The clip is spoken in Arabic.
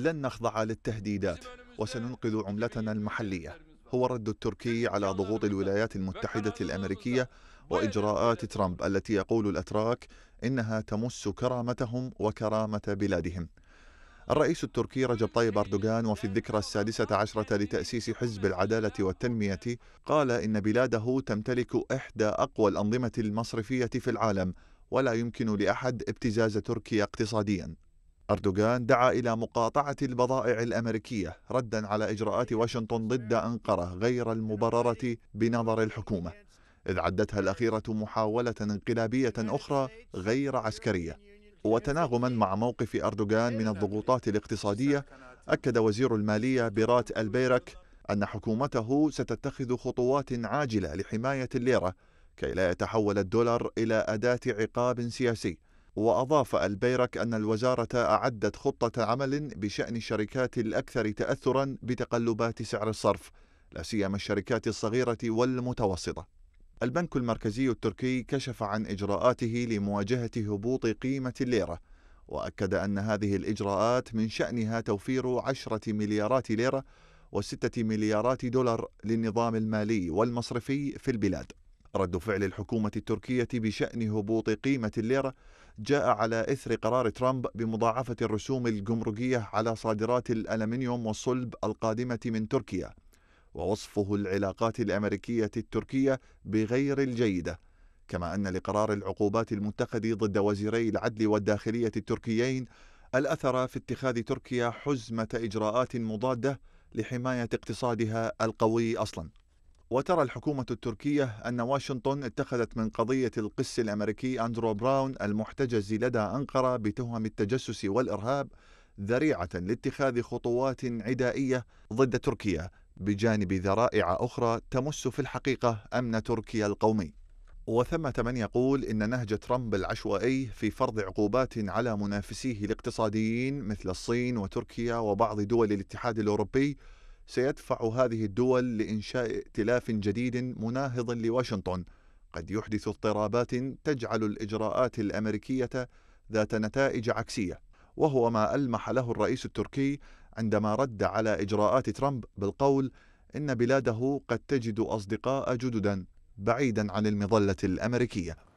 لن نخضع للتهديدات وسننقذ عملتنا المحلية هو الرد التركي على ضغوط الولايات المتحدة الأمريكية وإجراءات ترامب التي يقول الأتراك إنها تمس كرامتهم وكرامة بلادهم الرئيس التركي رجب طيب أردوغان وفي الذكرى السادسة عشرة لتأسيس حزب العدالة والتنمية قال إن بلاده تمتلك إحدى أقوى الأنظمة المصرفية في العالم ولا يمكن لأحد ابتزاز تركيا اقتصاديا أردوغان دعا إلى مقاطعة البضائع الأمريكية ردا على إجراءات واشنطن ضد أنقرة غير المبررة بنظر الحكومة إذ عدتها الأخيرة محاولة انقلابية أخرى غير عسكرية وتناغما مع موقف أردوغان من الضغوطات الاقتصادية أكد وزير المالية بيرات البيرك أن حكومته ستتخذ خطوات عاجلة لحماية الليرة كي لا يتحول الدولار إلى أداة عقاب سياسي وأضاف البيرك أن الوزارة أعدت خطة عمل بشأن الشركات الأكثر تأثرا بتقلبات سعر الصرف لا سيما الشركات الصغيرة والمتوسطة. البنك المركزي التركي كشف عن إجراءاته لمواجهة هبوط قيمة الليرة وأكد أن هذه الإجراءات من شأنها توفير عشرة مليارات ليرة وستة مليارات دولار للنظام المالي والمصرفي في البلاد رد فعل الحكومة التركية بشأن هبوط قيمة الليرة جاء على إثر قرار ترامب بمضاعفة الرسوم الجمركية على صادرات الألمنيوم والصلب القادمة من تركيا ووصفه العلاقات الأمريكية التركية بغير الجيدة كما أن لقرار العقوبات المتخذ ضد وزيري العدل والداخلية التركيين الأثر في اتخاذ تركيا حزمة إجراءات مضادة لحماية اقتصادها القوي أصلاً وترى الحكومة التركية أن واشنطن اتخذت من قضية القس الأمريكي أندرو براون المحتجز لدى أنقرة بتهم التجسس والإرهاب ذريعة لاتخاذ خطوات عدائية ضد تركيا بجانب ذرائع أخرى تمس في الحقيقة أمن تركيا القومي وثمة من يقول إن نهج ترامب العشوائي في فرض عقوبات على منافسيه الاقتصاديين مثل الصين وتركيا وبعض دول الاتحاد الأوروبي سيدفع هذه الدول لإنشاء ائتلاف جديد مناهض لواشنطن قد يحدث اضطرابات تجعل الإجراءات الأمريكية ذات نتائج عكسية وهو ما ألمح له الرئيس التركي عندما رد على إجراءات ترامب بالقول إن بلاده قد تجد أصدقاء جددا بعيدا عن المظلة الأمريكية